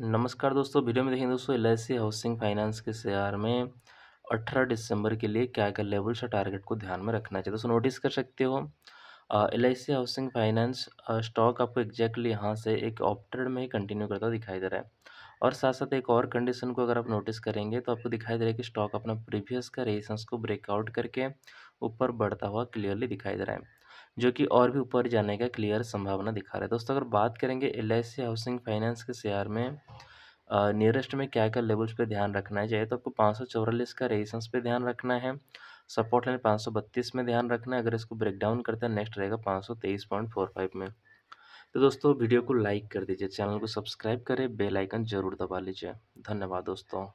नमस्कार दोस्तों वीडियो में देखेंगे दोस्तों एल हाउसिंग फाइनेंस के शेयर में अठारह दिसंबर के लिए क्या क्या लेवल्स और टारगेट को ध्यान में रखना चाहिए दोस्तों नोटिस कर सकते हो एल हाउसिंग फाइनेंस स्टॉक आपको एग्जैक्टली यहाँ से एक ऑप्टेड में ही कंटिन्यू करता दिखाई दे रहा है और साथ साथ एक और कंडीशन को अगर आप नोटिस करेंगे तो आपको दिखाई दे रहा है कि स्टॉक अपना प्रीवियस का रेजिस्टेंस को ब्रेकआउट करके ऊपर बढ़ता हुआ क्लियरली दिखाई दे रहा है जो कि और भी ऊपर जाने का क्लियर संभावना दिखा रहा है दोस्तों अगर बात करेंगे एल हाउसिंग फाइनेंस के शेयर में नियरेस्ट में क्या क्या लेवल्स पे ध्यान रखना चाहिए तो आपको पाँच सौ चौरालीस का रेजिस्टेंस पे ध्यान रखना है सपोर्ट लाइन पाँच सौ बत्तीस में ध्यान रखना है अगर इसको ब्रेक डाउन करते हैं नेक्स्ट रहेगा पाँच सौ तेईस पॉइंट फोर फाइव में तो दोस्तों वीडियो को लाइक कर दीजिए चैनल को सब्सक्राइब करें बेलाइकन जरूर दबा लीजिए धन्यवाद दोस्तों